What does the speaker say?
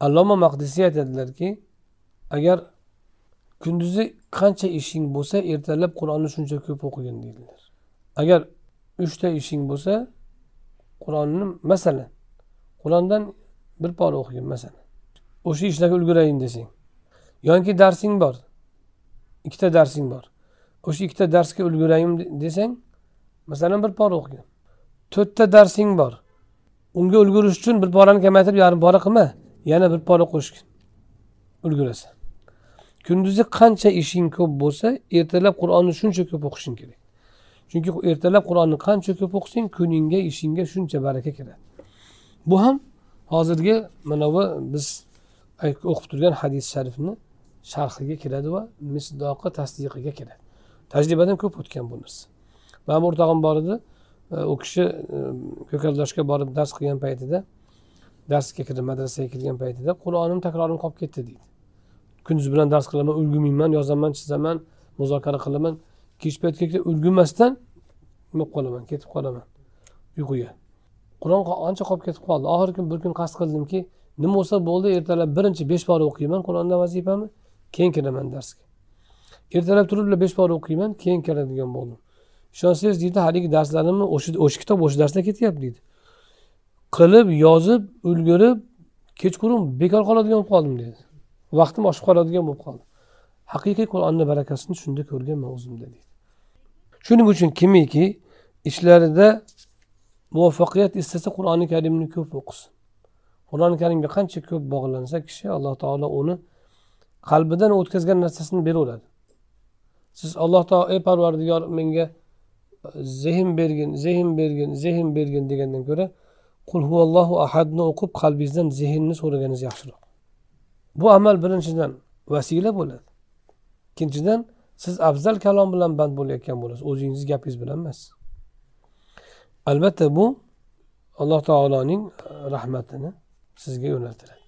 alloma maqdisiy aytadilarki agar kunduzi qancha ishing bo'lsa ertalab qur'onni shuncha ko'p o'qigin deydilar agar uchta ishing bo'lsa qur'onni masalan qur'ondan bir pora o'qigin masalan o'sha ishlarga ulgurayin desang yoki darsing bor ikkita darsing bor o'sha ikkita darsga ulgurayin desang masalan bir pora o'qigin to'rtta darsing bor unga ulgurish uchun bir porani kamaytirib yarim pora qilma yana bir pora qo'shgin ulgurasan kunduzi qancha ishing ko'p bo'lsa ertalab qur'onni shuncha ko'p o'qishing kerak chunki ertalab qur'onni qancha ko'p o'qisang kuningga ishingga shuncha baraka kiradi bu ham hozirgi mana bu biz o'qib turgan hadis sharifni sharhiga kiradi va misdoqi tasdiqiga kiradi tajribadan ko'p o'tgan bu narsa mani bir o'rtog'im bor edi e, u kishi e, ko'kaldoshga borib dars qilgan paytida darsga kirdim madrasaga kirgan paytida qur'onim takrorim qolib ketdi deydi kunduz bilan dars qilaman ulgurmayman yozaman chizaman muzokara qilaman kech payt ulgurmasdan nima qilib qolaman ketib qolaman uyquga qur'on ancha qolib ketib qoldi oxirgi bir kun qasd qildimki nima bo'lsa bo'ldi ertalab birinchi besh bor o'qiyman qur'onni vazifami keyin kiraman darsga ertalab turib besh bor o'qiyman keyin kiradigan bo'ldim ishonsangiz deydi haligi darslarimni o'sha kitob o'sha darsda ketyapti deydi qilib yozib ulgurib kechqurun bekor qoladigan bo'lib qoldim deydi vaqtim oshib qoladigan bo'lib qoldi haqiqiy qur'onni barakasini shunda ko'rganman o'zimda deydi shuning uchun kimiki ishlarida muvaffaqiyat istasa qur'oni karimni ko'p o'qisin qur'oni karimga qancha ko'p bog'lansa kishi alloh taolo uni qalbidan o'tkazgan narsasini beraveradi siz alloh taolo ey parvardigor menga zehn bergin zehn bergin zehn bergin degandan ko'ra qul huvallohu ahadni o'qib qalbingizdan zehnni so'raganingiz yaxshiroq bu amal birinchidan vasila bo'ladi ikkinchidan siz afzal kalom bilan band bo'layotgan bo'lasiz o'zingizni gapingiz bilan emas albatta bu alloh taoloning rahmatini sizga yo'naltiradi